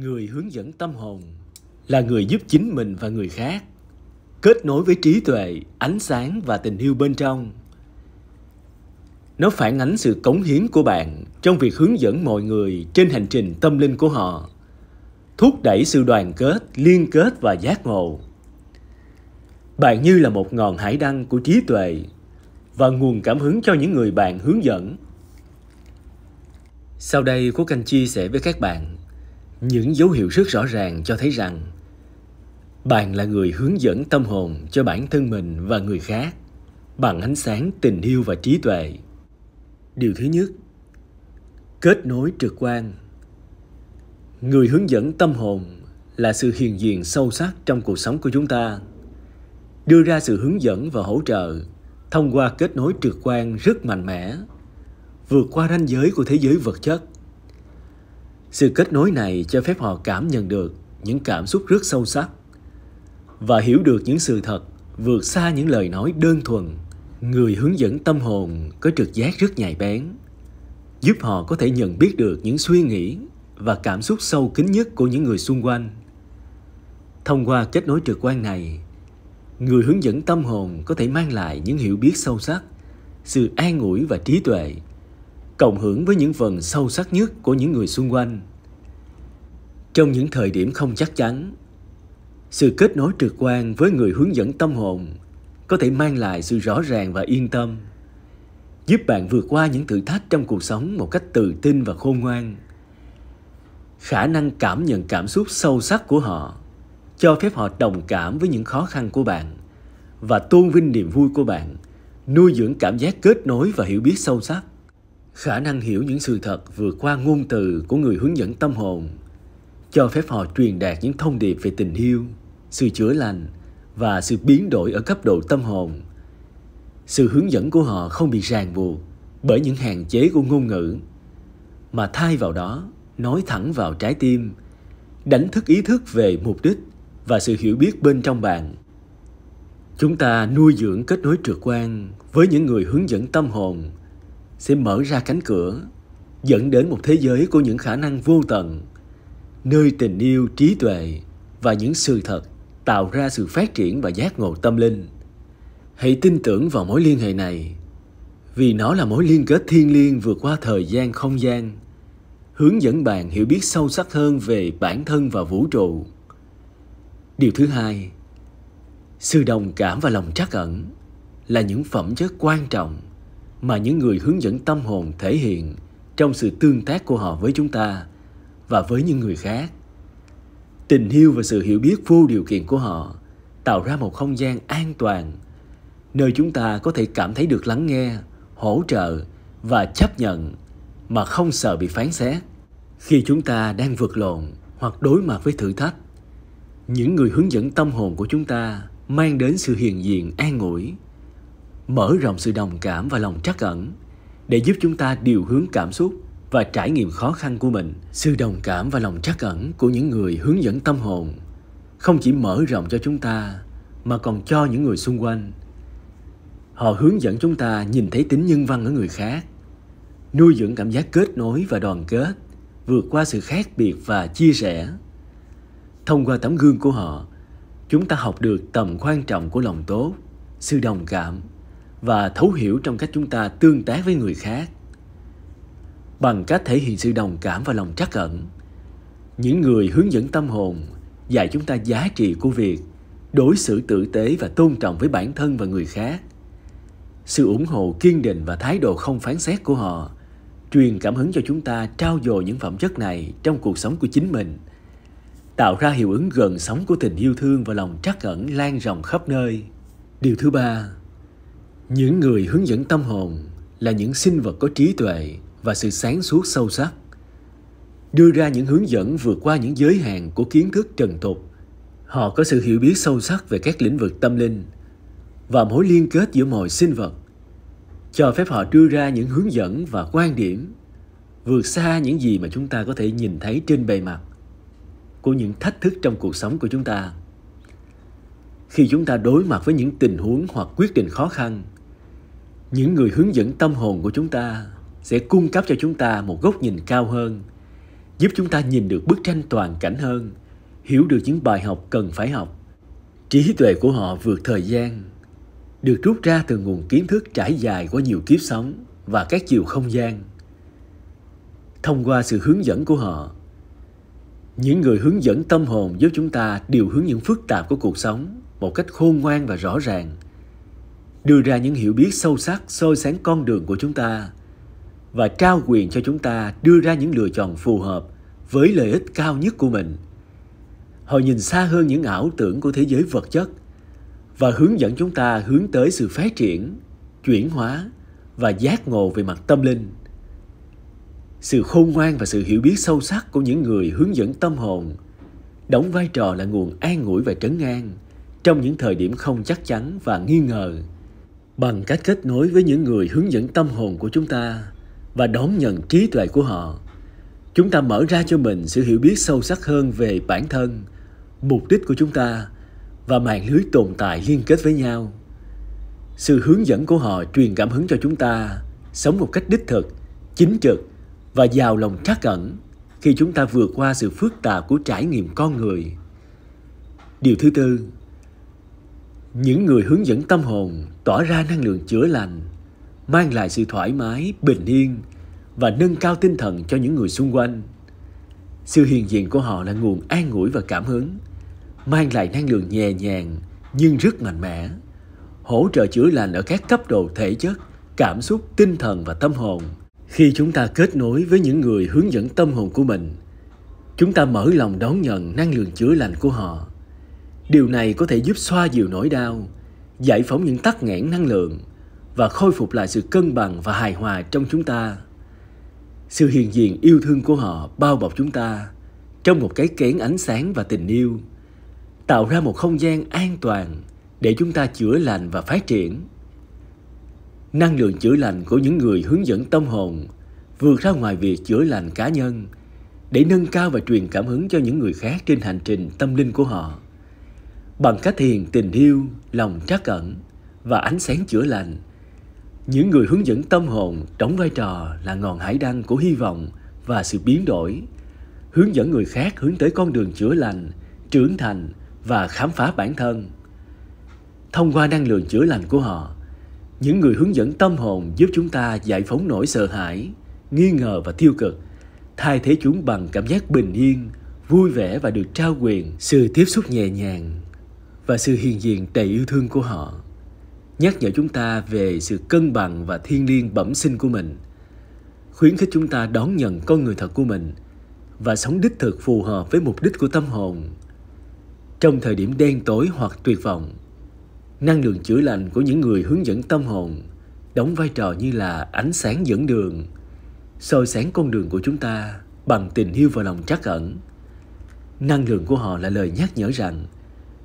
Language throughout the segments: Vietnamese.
người hướng dẫn tâm hồn là người giúp chính mình và người khác kết nối với trí tuệ ánh sáng và tình yêu bên trong nó phản ánh sự cống hiến của bạn trong việc hướng dẫn mọi người trên hành trình tâm linh của họ thúc đẩy sự đoàn kết liên kết và giác ngộ bạn như là một ngọn hải đăng của trí tuệ và nguồn cảm hứng cho những người bạn hướng dẫn sau đây quốc anh chia sẻ với các bạn những dấu hiệu rất rõ ràng cho thấy rằng bạn là người hướng dẫn tâm hồn cho bản thân mình và người khác bằng ánh sáng tình yêu và trí tuệ. Điều thứ nhất, kết nối trực quan. Người hướng dẫn tâm hồn là sự hiện diện sâu sắc trong cuộc sống của chúng ta. Đưa ra sự hướng dẫn và hỗ trợ thông qua kết nối trực quan rất mạnh mẽ, vượt qua ranh giới của thế giới vật chất sự kết nối này cho phép họ cảm nhận được những cảm xúc rất sâu sắc và hiểu được những sự thật vượt xa những lời nói đơn thuần. Người hướng dẫn tâm hồn có trực giác rất nhạy bén, giúp họ có thể nhận biết được những suy nghĩ và cảm xúc sâu kín nhất của những người xung quanh. Thông qua kết nối trực quan này, người hướng dẫn tâm hồn có thể mang lại những hiểu biết sâu sắc, sự an ủi và trí tuệ cộng hưởng với những phần sâu sắc nhất của những người xung quanh. Trong những thời điểm không chắc chắn, sự kết nối trực quan với người hướng dẫn tâm hồn có thể mang lại sự rõ ràng và yên tâm, giúp bạn vượt qua những thử thách trong cuộc sống một cách tự tin và khôn ngoan. Khả năng cảm nhận cảm xúc sâu sắc của họ cho phép họ đồng cảm với những khó khăn của bạn và tôn vinh niềm vui của bạn, nuôi dưỡng cảm giác kết nối và hiểu biết sâu sắc khả năng hiểu những sự thật vượt qua ngôn từ của người hướng dẫn tâm hồn cho phép họ truyền đạt những thông điệp về tình yêu sự chữa lành và sự biến đổi ở cấp độ tâm hồn sự hướng dẫn của họ không bị ràng buộc bởi những hạn chế của ngôn ngữ mà thay vào đó nói thẳng vào trái tim đánh thức ý thức về mục đích và sự hiểu biết bên trong bạn chúng ta nuôi dưỡng kết nối trực quan với những người hướng dẫn tâm hồn sẽ mở ra cánh cửa dẫn đến một thế giới của những khả năng vô tận nơi tình yêu trí tuệ và những sự thật tạo ra sự phát triển và giác ngộ tâm linh hãy tin tưởng vào mối liên hệ này vì nó là mối liên kết thiên liêng vượt qua thời gian không gian hướng dẫn bạn hiểu biết sâu sắc hơn về bản thân và vũ trụ điều thứ hai sự đồng cảm và lòng trắc ẩn là những phẩm chất quan trọng mà những người hướng dẫn tâm hồn thể hiện trong sự tương tác của họ với chúng ta và với những người khác tình yêu và sự hiểu biết vô điều kiện của họ tạo ra một không gian an toàn nơi chúng ta có thể cảm thấy được lắng nghe hỗ trợ và chấp nhận mà không sợ bị phán xét khi chúng ta đang vượt lộn hoặc đối mặt với thử thách những người hướng dẫn tâm hồn của chúng ta mang đến sự hiền diện an ủi mở rộng sự đồng cảm và lòng trắc ẩn để giúp chúng ta điều hướng cảm xúc và trải nghiệm khó khăn của mình sự đồng cảm và lòng trắc ẩn của những người hướng dẫn tâm hồn không chỉ mở rộng cho chúng ta mà còn cho những người xung quanh họ hướng dẫn chúng ta nhìn thấy tính nhân văn ở người khác nuôi dưỡng cảm giác kết nối và đoàn kết vượt qua sự khác biệt và chia sẻ thông qua tấm gương của họ chúng ta học được tầm quan trọng của lòng tốt sự đồng cảm và thấu hiểu trong cách chúng ta tương tác với người khác bằng cách thể hiện sự đồng cảm và lòng trắc ẩn những người hướng dẫn tâm hồn dạy chúng ta giá trị của việc đối xử tử tế và tôn trọng với bản thân và người khác sự ủng hộ kiên định và thái độ không phán xét của họ truyền cảm hứng cho chúng ta trao dồi những phẩm chất này trong cuộc sống của chính mình tạo ra hiệu ứng gần sóng của tình yêu thương và lòng trắc ẩn lan rộng khắp nơi điều thứ ba những người hướng dẫn tâm hồn là những sinh vật có trí tuệ và sự sáng suốt sâu sắc đưa ra những hướng dẫn vượt qua những giới hạn của kiến thức trần tục họ có sự hiểu biết sâu sắc về các lĩnh vực tâm linh và mối liên kết giữa mọi sinh vật cho phép họ đưa ra những hướng dẫn và quan điểm vượt xa những gì mà chúng ta có thể nhìn thấy trên bề mặt của những thách thức trong cuộc sống của chúng ta khi chúng ta đối mặt với những tình huống hoặc quyết định khó khăn những người hướng dẫn tâm hồn của chúng ta sẽ cung cấp cho chúng ta một góc nhìn cao hơn giúp chúng ta nhìn được bức tranh toàn cảnh hơn hiểu được những bài học cần phải học trí tuệ của họ vượt thời gian được rút ra từ nguồn kiến thức trải dài qua nhiều kiếp sống và các chiều không gian thông qua sự hướng dẫn của họ những người hướng dẫn tâm hồn giúp chúng ta điều hướng những phức tạp của cuộc sống một cách khôn ngoan và rõ ràng đưa ra những hiểu biết sâu sắc soi sáng con đường của chúng ta và trao quyền cho chúng ta đưa ra những lựa chọn phù hợp với lợi ích cao nhất của mình họ nhìn xa hơn những ảo tưởng của thế giới vật chất và hướng dẫn chúng ta hướng tới sự phát triển chuyển hóa và giác ngộ về mặt tâm linh sự khôn ngoan và sự hiểu biết sâu sắc của những người hướng dẫn tâm hồn đóng vai trò là nguồn an ủi và trấn an trong những thời điểm không chắc chắn và nghi ngờ bằng cách kết nối với những người hướng dẫn tâm hồn của chúng ta và đón nhận trí tuệ của họ chúng ta mở ra cho mình sự hiểu biết sâu sắc hơn về bản thân mục đích của chúng ta và mạng lưới tồn tại liên kết với nhau sự hướng dẫn của họ truyền cảm hứng cho chúng ta sống một cách đích thực chính trực và giàu lòng trắc ẩn khi chúng ta vượt qua sự phức tạp của trải nghiệm con người điều thứ tư những người hướng dẫn tâm hồn tỏa ra năng lượng chữa lành mang lại sự thoải mái bình yên và nâng cao tinh thần cho những người xung quanh sự hiện diện của họ là nguồn an ủi và cảm hứng mang lại năng lượng nhẹ nhàng nhưng rất mạnh mẽ hỗ trợ chữa lành ở các cấp độ thể chất cảm xúc tinh thần và tâm hồn khi chúng ta kết nối với những người hướng dẫn tâm hồn của mình chúng ta mở lòng đón nhận năng lượng chữa lành của họ Điều này có thể giúp xoa dịu nỗi đau, giải phóng những tắc nghẽn năng lượng và khôi phục lại sự cân bằng và hài hòa trong chúng ta. Sự hiền diện yêu thương của họ bao bọc chúng ta trong một cái kén ánh sáng và tình yêu, tạo ra một không gian an toàn để chúng ta chữa lành và phát triển. Năng lượng chữa lành của những người hướng dẫn tâm hồn vượt ra ngoài việc chữa lành cá nhân để nâng cao và truyền cảm hứng cho những người khác trên hành trình tâm linh của họ. Bằng cách thiền tình yêu, lòng trắc ẩn và ánh sáng chữa lành, những người hướng dẫn tâm hồn đóng vai trò là ngọn hải đăng của hy vọng và sự biến đổi, hướng dẫn người khác hướng tới con đường chữa lành, trưởng thành và khám phá bản thân. Thông qua năng lượng chữa lành của họ, những người hướng dẫn tâm hồn giúp chúng ta giải phóng nỗi sợ hãi, nghi ngờ và tiêu cực, thay thế chúng bằng cảm giác bình yên, vui vẻ và được trao quyền sự tiếp xúc nhẹ nhàng và sự hiện diện đầy yêu thương của họ nhắc nhở chúng ta về sự cân bằng và thiên liêng bẩm sinh của mình khuyến khích chúng ta đón nhận con người thật của mình và sống đích thực phù hợp với mục đích của tâm hồn trong thời điểm đen tối hoặc tuyệt vọng năng lượng chữa lành của những người hướng dẫn tâm hồn đóng vai trò như là ánh sáng dẫn đường soi sáng con đường của chúng ta bằng tình yêu và lòng trắc ẩn năng lượng của họ là lời nhắc nhở rằng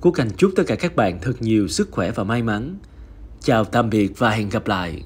Quốc cành chúc tất cả các bạn thật nhiều sức khỏe và may mắn. Chào tạm biệt và hẹn gặp lại.